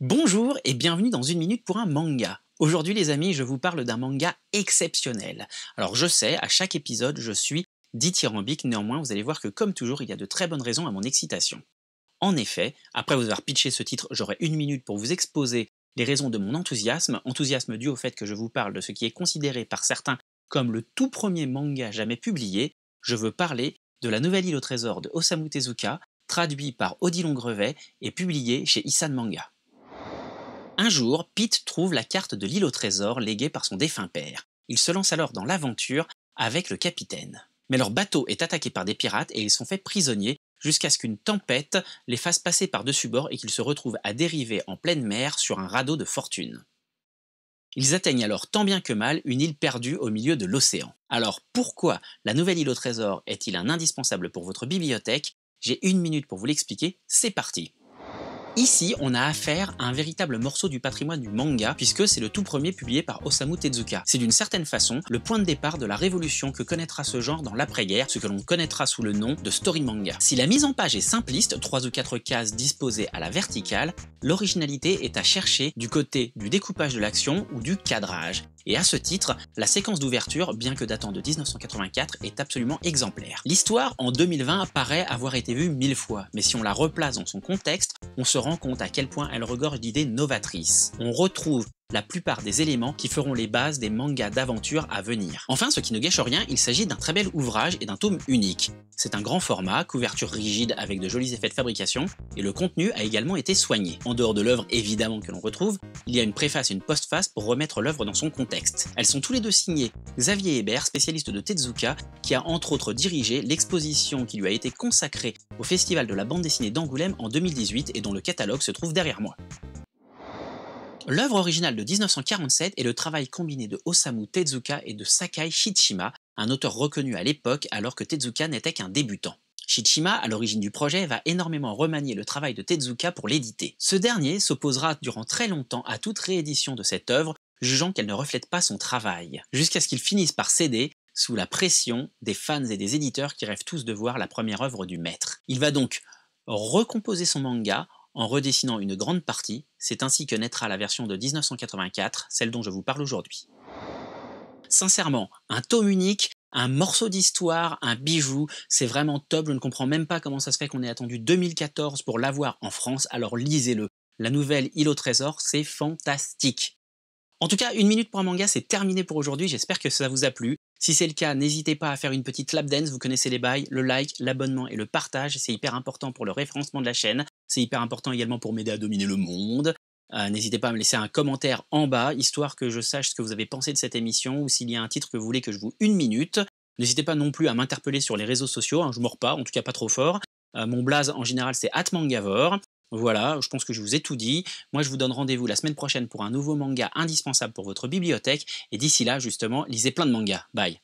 Bonjour et bienvenue dans une minute pour un manga. Aujourd'hui les amis, je vous parle d'un manga exceptionnel. Alors je sais, à chaque épisode, je suis dithyrambique, néanmoins vous allez voir que comme toujours, il y a de très bonnes raisons à mon excitation. En effet, après vous avoir pitché ce titre, j'aurai une minute pour vous exposer les raisons de mon enthousiasme, enthousiasme dû au fait que je vous parle de ce qui est considéré par certains comme le tout premier manga jamais publié, je veux parler de la nouvelle île au trésor de Osamu Tezuka, traduit par Odilon Grevet et publié chez Issan Manga. Un jour, Pete trouve la carte de l'île au trésor léguée par son défunt père. Il se lance alors dans l'aventure avec le capitaine. Mais leur bateau est attaqué par des pirates et ils sont faits prisonniers jusqu'à ce qu'une tempête les fasse passer par-dessus bord et qu'ils se retrouvent à dériver en pleine mer sur un radeau de fortune. Ils atteignent alors tant bien que mal une île perdue au milieu de l'océan. Alors pourquoi la nouvelle île au trésor est-il un indispensable pour votre bibliothèque J'ai une minute pour vous l'expliquer, c'est parti Ici, on a affaire à un véritable morceau du patrimoine du manga, puisque c'est le tout premier publié par Osamu Tezuka. C'est d'une certaine façon le point de départ de la révolution que connaîtra ce genre dans l'après-guerre, ce que l'on connaîtra sous le nom de story manga. Si la mise en page est simpliste, 3 ou 4 cases disposées à la verticale, l'originalité est à chercher du côté du découpage de l'action ou du cadrage et à ce titre, la séquence d'ouverture, bien que datant de 1984, est absolument exemplaire. L'histoire, en 2020, paraît avoir été vue mille fois, mais si on la replace dans son contexte, on se rend compte à quel point elle regorge d'idées novatrices. On retrouve la plupart des éléments qui feront les bases des mangas d'aventure à venir. Enfin, ce qui ne gâche rien, il s'agit d'un très bel ouvrage et d'un tome unique. C'est un grand format, couverture rigide avec de jolis effets de fabrication, et le contenu a également été soigné. En dehors de l'œuvre évidemment que l'on retrouve, il y a une préface et une postface pour remettre l'œuvre dans son contexte. Elles sont tous les deux signées Xavier Hébert, spécialiste de Tezuka, qui a entre autres dirigé l'exposition qui lui a été consacrée au Festival de la bande dessinée d'Angoulême en 2018 et dont le catalogue se trouve derrière moi. L'œuvre originale de 1947 est le travail combiné de Osamu Tezuka et de Sakai Shichima, un auteur reconnu à l'époque alors que Tezuka n'était qu'un débutant. Shichima, à l'origine du projet, va énormément remanier le travail de Tezuka pour l'éditer. Ce dernier s'opposera durant très longtemps à toute réédition de cette œuvre, jugeant qu'elle ne reflète pas son travail, jusqu'à ce qu'il finisse par céder sous la pression des fans et des éditeurs qui rêvent tous de voir la première œuvre du maître. Il va donc recomposer son manga en redessinant une grande partie, c'est ainsi que naîtra la version de 1984, celle dont je vous parle aujourd'hui. Sincèrement, un tome unique, un morceau d'histoire, un bijou, c'est vraiment top, je ne comprends même pas comment ça se fait qu'on ait attendu 2014 pour l'avoir en France, alors lisez-le. La nouvelle Île au trésor, c'est fantastique. En tout cas, une minute pour un manga, c'est terminé pour aujourd'hui, j'espère que ça vous a plu. Si c'est le cas, n'hésitez pas à faire une petite lap dance, vous connaissez les bails, le like, l'abonnement et le partage, c'est hyper important pour le référencement de la chaîne. C'est hyper important également pour m'aider à dominer le monde. Euh, n'hésitez pas à me laisser un commentaire en bas, histoire que je sache ce que vous avez pensé de cette émission ou s'il y a un titre que vous voulez que je vous une minute. N'hésitez pas non plus à m'interpeller sur les réseaux sociaux, hein, je mords pas, en tout cas pas trop fort. Euh, mon blaze en général c'est Atmangavor. Voilà, je pense que je vous ai tout dit. Moi je vous donne rendez-vous la semaine prochaine pour un nouveau manga indispensable pour votre bibliothèque. Et d'ici là, justement, lisez plein de mangas. Bye